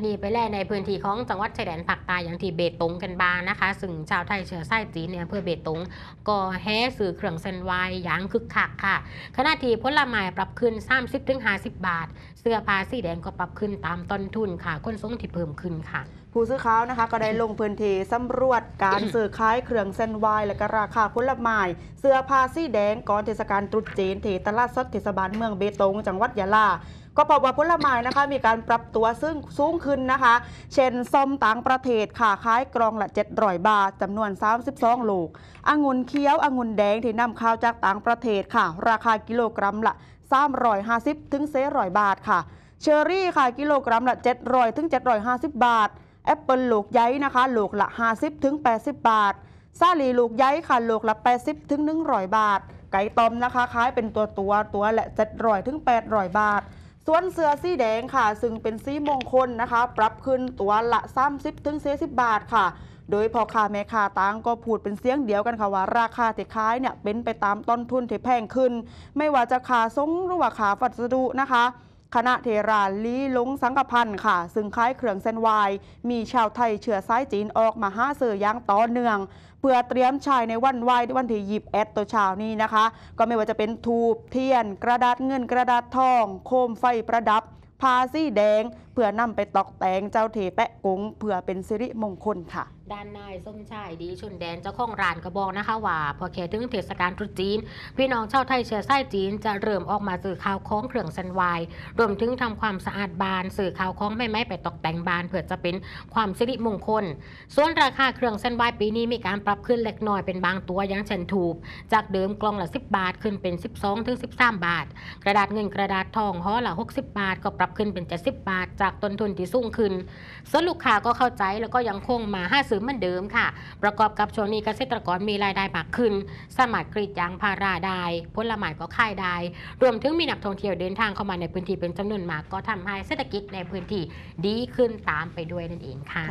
ที่นี่ไปแล่ในพื้นที่ของจังหวัดชายแดนภาคใต้อย่างที่เบตงกันบางนะคะ ซึ่งชาวไทยเชื้อสายจีนเนี่ยเพื่อเบตง ก็แห่สื่อเครื่องเส้นไหวอย่างคึกคักค่ะ ขณะที่ผลไม้ปรับขึ้น 30-50 บาท เสื้อผ้าสีแดงก็ปรับขึ้นตามต้นทุนค่ะคนสรงที่เพิ่มขึ้นค่ะผู้ซื้อข้าวนะคะก็ได้ลงพื้นที่สำรวจการซื้อขายเครื่องเส้นไหวและก็ราคาผลไม้เสื้อผ้าสีแดงก่อนเทศกาลตรุษจีนที่ตลาดสดเทศบาลเมืองเบตง จังหวัดยะลา ก็พบว่าผลไม้นะคะ มีการปรับตัวซึ่งสูงขึ้นนะคะ เช่นส้มต่างประเทศค่ะขายกรองละ700 บาท จำนวน 32 ลูกองุ่นเคี้ยวองุ่นแดงที่นำข้าวจากต่างประเทศค่ะ ราคากิโลกรัมละ 350 ถึง400บาทค่ะเชอรี่ค่ะกิโลกรัมละ700ถึง750 บาทแอปเปิลลูกย้ายนะคะลูกละ 50ถึง80 บาทซาลีลูกย้ายค่ะลูกละ 80ถึง100 บาท ไก่ต้มนะคะขายเป็นตัวตัวตัวละ700ถึง800บาท ส่วนเสื้อสีแดงค่ะซึ่งเป็นสีมงคลนะคะ ปรับขึ้นตัวละ 30ถึง40 บาทค่ะ โดยพ่อค้าแม่ค้าต่างก็พูดเป็นเสียงเดียวกันค่ะว่าราคาที่ขายเนี่ยเป็นไปตามต้นทุนที่แพงขึ้น ไม่ว่าจะขาซ่งหรือว่าขาวัสดุนะคะคณะเทราลีลุงสังกพันธ์ค่ะ ซึ่งคล้ายเครื่องเส้นวายมีชาวไทยเชื้อสายจีนออกมาห้าสือย่างต่อเนื่อง เพื่อเตรียมชายในวันไหว้วันที่ยิบ แอดตัวชาวนี้นะคะ ก็ไม่ว่าจะเป็นทูบเทียน กระดาษเงินกระดาษทอง โคมไฟประดับ พาซี่แดง เพื่อนำไปตอกแต่งเจ้าเทแปะกงเพื่อเป็นสิริมงคลค่ะด้านนายส้มชายดีชุนแดนเจ้าของร้านกระบอกนะคะว่าพอแค่ถึงเทศกาลตรุษจีนพี่น้องชาวไทยเชื้อสายจีน จะเริ่มออกมาสื่อข่าวคล้องเครื่องสันวายรวมถึงทำความสะอาดบานสื่อข่าวคล้องไม่ไม้ไปตกแต่งบาน เพื่อจะเป็นความสิริมงคล ส่วนราคาเครื่องสันวายปีนี้มีการปรับขึ้นเล็กน้อยเป็นบางตัวยังเช่นถูกจากเดิมกล่องละ 10 บาทขึ้นเป็น 12ถึง13 บาท กระดาษเงินกระดาษทองห่อละ 60 บาท ก็ปรับขึ้นเป็น70บาท จากต้นทุนที่สูงขึ้นส่วนลูกค้าก็เข้าใจแล้วก็ยังคงมาหาสืือเหมือนเดิมค่ะ ประกอบกับช่วงนี้เกษตรกรมีรายได้มากขึ้นสามารถกรีดยางพาราได้ผลไม้ก็ขายได้ รวมถึงมีนักท่องเที่ยวเดินทางเข้ามาในพื้นที่เป็นจำนวนมาก ก็ทำให้เศรษฐกิจในพื้นที่ดีขึ้นตามไปด้วยนั่นเองค่ะ